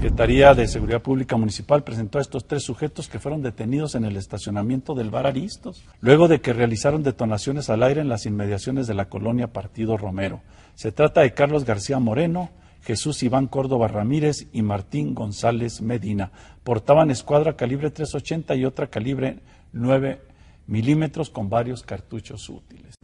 La Secretaría de Seguridad Pública Municipal presentó a estos tres sujetos que fueron detenidos en el estacionamiento del bar Aristos, luego de que realizaron detonaciones al aire en las inmediaciones de la colonia Partido Romero. Se trata de Carlos García Moreno, Jesús Iván Córdoba Ramírez y Martín González Medina. Portaban escuadra calibre 380 y otra calibre 9 milímetros con varios cartuchos útiles.